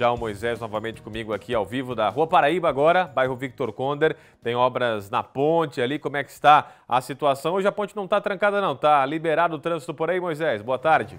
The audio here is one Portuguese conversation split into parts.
Já o Moisés novamente comigo aqui ao vivo da Rua Paraíba agora, bairro Victor Conder. Tem obras na ponte ali, como é que está a situação? Hoje a ponte não está trancada não, está liberado o trânsito por aí, Moisés. Boa tarde.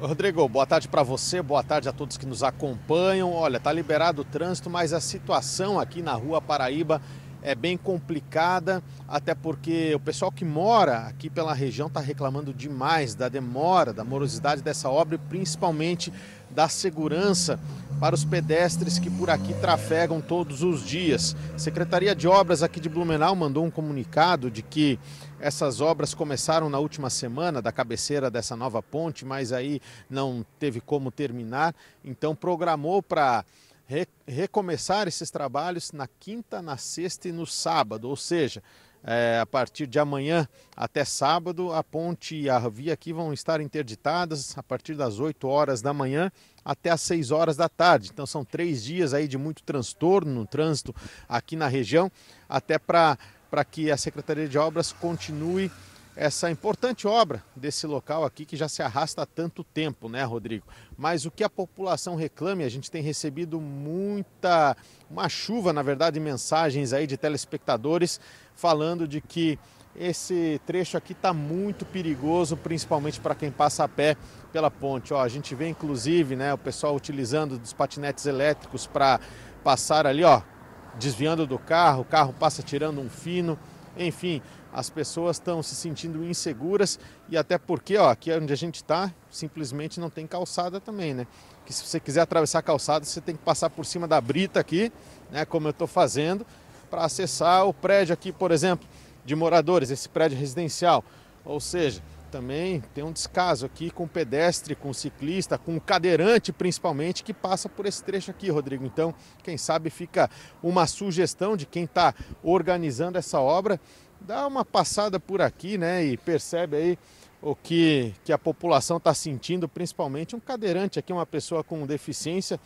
Rodrigo, boa tarde para você, boa tarde a todos que nos acompanham. Olha, está liberado o trânsito, mas a situação aqui na Rua Paraíba é bem complicada, até porque o pessoal que mora aqui pela região está reclamando demais da demora, da morosidade dessa obra e principalmente da segurança para os pedestres que por aqui trafegam todos os dias. A Secretaria de Obras aqui de Blumenau mandou um comunicado de que essas obras começaram na última semana da cabeceira dessa nova ponte, mas aí não teve como terminar, então programou para re, recomeçar esses trabalhos na quinta, na sexta e no sábado, ou seja, é, a partir de amanhã até sábado, a ponte e a via aqui vão estar interditadas a partir das 8 horas da manhã até as 6 horas da tarde. Então são três dias aí de muito transtorno no trânsito aqui na região, até para que a Secretaria de Obras continue essa importante obra desse local aqui que já se arrasta há tanto tempo, né, Rodrigo? Mas o que a população reclame, a gente tem recebido muita, uma chuva, na verdade, mensagens aí de telespectadores falando de que esse trecho aqui está muito perigoso, principalmente para quem passa a pé pela ponte. Ó, a gente vê inclusive né, o pessoal utilizando dos patinetes elétricos para passar ali, ó, desviando do carro, o carro passa tirando um fino, enfim, as pessoas estão se sentindo inseguras e até porque, ó, aqui é onde a gente está, simplesmente não tem calçada também, né? Que se você quiser atravessar a calçada, você tem que passar por cima da brita aqui, né? Como eu estou fazendo, para acessar o prédio aqui, por exemplo, de moradores, esse prédio residencial. Ou seja, também tem um descaso aqui com pedestre, com ciclista, com cadeirante principalmente que passa por esse trecho aqui, Rodrigo. Então, quem sabe fica uma sugestão de quem está organizando essa obra, dá uma passada por aqui, né, e percebe aí o que, que a população está sentindo, principalmente um cadeirante aqui, uma pessoa com deficiência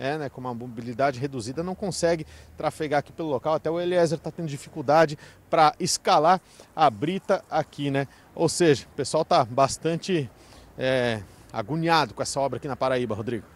é, né, com uma mobilidade reduzida, não consegue trafegar aqui pelo local. Até o Eliezer está tendo dificuldade para escalar a brita aqui, né? Ou seja, o pessoal está bastante é, agoniado com essa obra aqui na Paraíba, Rodrigo.